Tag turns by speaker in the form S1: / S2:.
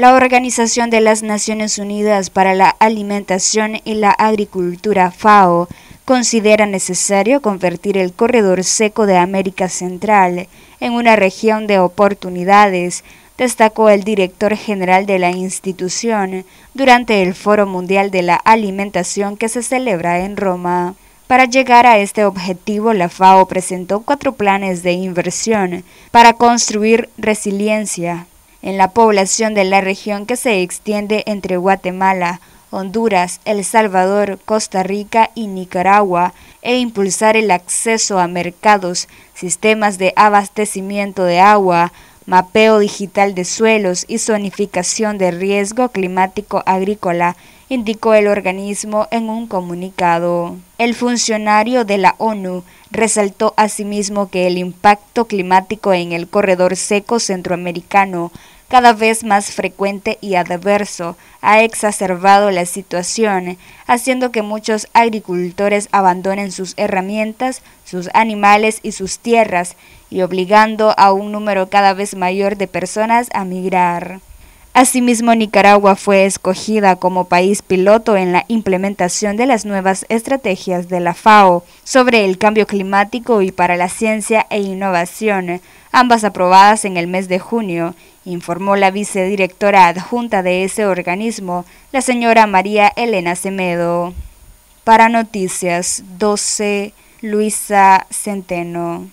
S1: La Organización de las Naciones Unidas para la Alimentación y la Agricultura, FAO, considera necesario convertir el corredor seco de América Central en una región de oportunidades, destacó el director general de la institución durante el Foro Mundial de la Alimentación que se celebra en Roma. Para llegar a este objetivo, la FAO presentó cuatro planes de inversión para construir resiliencia, en la población de la región que se extiende entre Guatemala, Honduras, El Salvador, Costa Rica y Nicaragua, e impulsar el acceso a mercados, sistemas de abastecimiento de agua, mapeo digital de suelos y zonificación de riesgo climático agrícola, indicó el organismo en un comunicado. El funcionario de la ONU resaltó asimismo que el impacto climático en el corredor seco centroamericano cada vez más frecuente y adverso, ha exacerbado la situación, haciendo que muchos agricultores abandonen sus herramientas, sus animales y sus tierras, y obligando a un número cada vez mayor de personas a migrar. Asimismo, Nicaragua fue escogida como país piloto en la implementación de las nuevas estrategias de la FAO sobre el cambio climático y para la ciencia e innovación, ambas aprobadas en el mes de junio, informó la vicedirectora adjunta de ese organismo, la señora María Elena Semedo. Para Noticias 12, Luisa Centeno.